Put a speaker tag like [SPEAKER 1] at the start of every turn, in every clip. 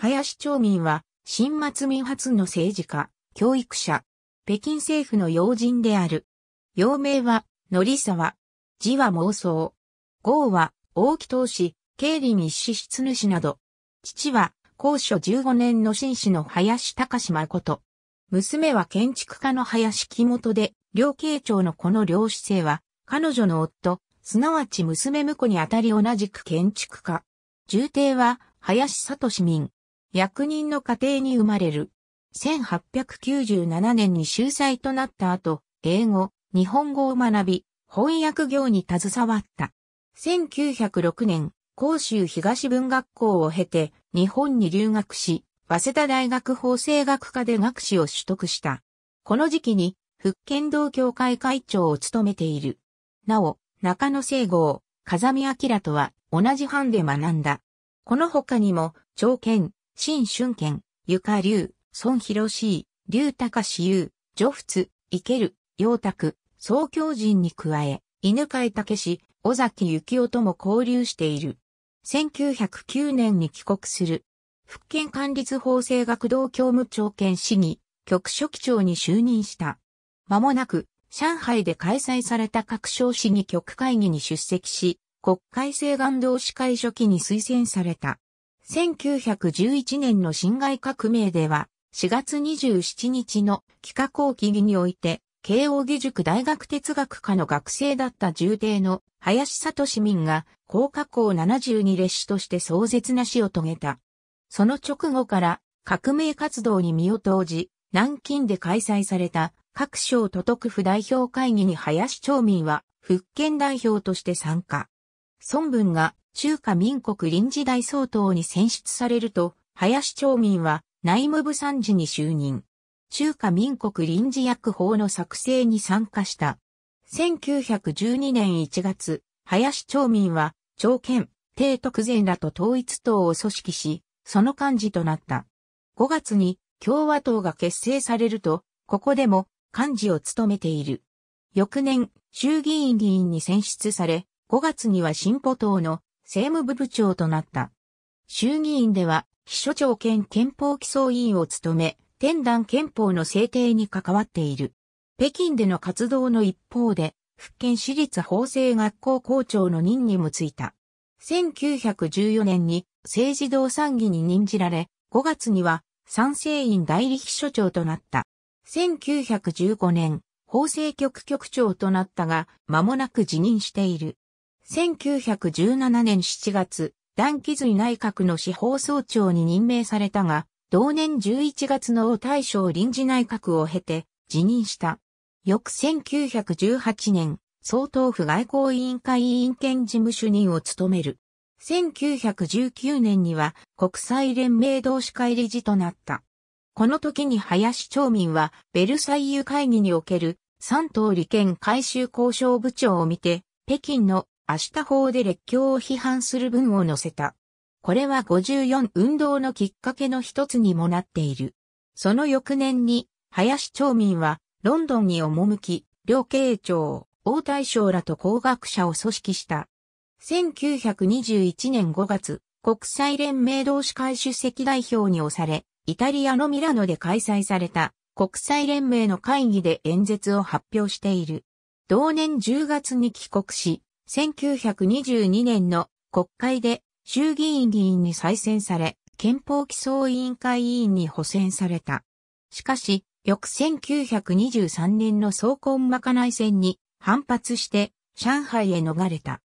[SPEAKER 1] 林町民は、新末民発の政治家、教育者、北京政府の要人である。要名は、のりさわ。字は妄想。号は、大木投資、経理密使室主など。父は、高所15年の紳士の林隆誠。娘は建築家の林木本で、両慶長のこの両姿勢は、彼女の夫、すなわち娘婿にあたり同じく建築家。重帝は、林里市民。役人の家庭に生まれる。1897年に秀才となった後、英語、日本語を学び、翻訳業に携わった。1906年、甲州東文学校を経て、日本に留学し、早稲田大学法制学科で学士を取得した。この時期に、福建道協会会長を務めている。なお、中野聖郷、風見明とは同じ班で学んだ。この他にも、長剣、新春剣、ゆかう、孫広志、龍高志優、女仏、生ける、陽卓、総教人に加え、犬飼武し、尾崎幸夫とも交流している。1909年に帰国する。福建管理法制学堂教務長兼市議、局書記長に就任した。間もなく、上海で開催された各省市議局会議に出席し、国会政願同士会書記に推薦された。1911年の侵害革命では、4月27日の企画を期義において、慶応義塾大学哲学科の学生だった重帝の林里市民が、高架校72列車として壮絶な死を遂げた。その直後から革命活動に身を投じ、南京で開催された各省都督府代表会議に林町民は、復権代表として参加。孫文が中華民国臨時大総統に選出されると、林町民は内務部参事に就任。中華民国臨時役法の作成に参加した。1912年1月、林町民は、朝見、帝徳善らと統一党を組織し、その幹事となった。5月に共和党が結成されると、ここでも幹事を務めている。翌年、衆議院議員に選出され、5月には進歩党の政務部部長となった。衆議院では、秘書長兼憲法起草委員を務め、天壇憲法の制定に関わっている。北京での活動の一方で、福建市立法制学校校長の任にもついた。1914年に政治道産議に任じられ、5月には参政院代理秘書長となった。1915年、法制局局長となったが、間もなく辞任している。1917年7月、段気髄内閣の司法総長に任命されたが、同年11月の大将臨時内閣を経て辞任した。翌1918年、総統府外交委員会委員兼事務主任を務める。1919年には国際連盟同志会理事となった。この時に林町民はベルサイユ会議における三島利権改修交渉部長を見て、北京の明日法で列強を批判する文を載せた。これは54運動のきっかけの一つにもなっている。その翌年に、林町民は、ロンドンに赴き、両慶長、王大将らと工学者を組織した。1921年5月、国際連盟同士会出席代表に押され、イタリアのミラノで開催された国際連盟の会議で演説を発表している。同年10月に帰国し、1922年の国会で衆議院議員に再選され、憲法基礎委員会委員に補選された。しかし、翌1923年の総根まかない戦に反発して上海へ逃れた。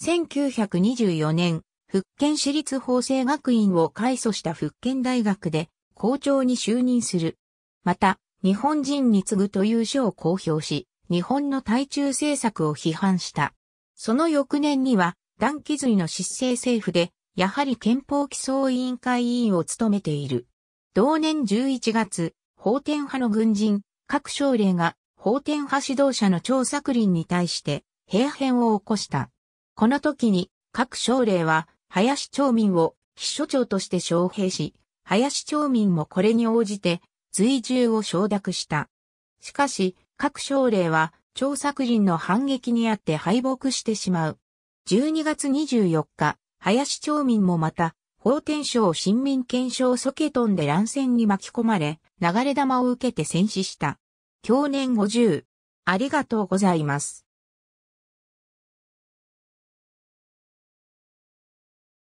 [SPEAKER 1] 1924年、福建市立法制学院を改祖した福建大学で校長に就任する。また、日本人に次ぐという書を公表し、日本の対中政策を批判した。その翌年には、断気髄の失政政府で、やはり憲法起草委員会委員を務めている。同年11月、法天派の軍人、各省令が法天派指導者の張作林に対して、兵変を起こした。この時に、各省令は、林町民を秘書長として招聘し、林町民もこれに応じて、随従を承諾した。しかし、各省令は、張作人の反撃にあって敗北してしまう。12月24日、林町民もまた、法天省新民憲省ソケトンで乱戦に巻き込まれ、流れ弾を受けて戦死した。去年50。ありがとうございます。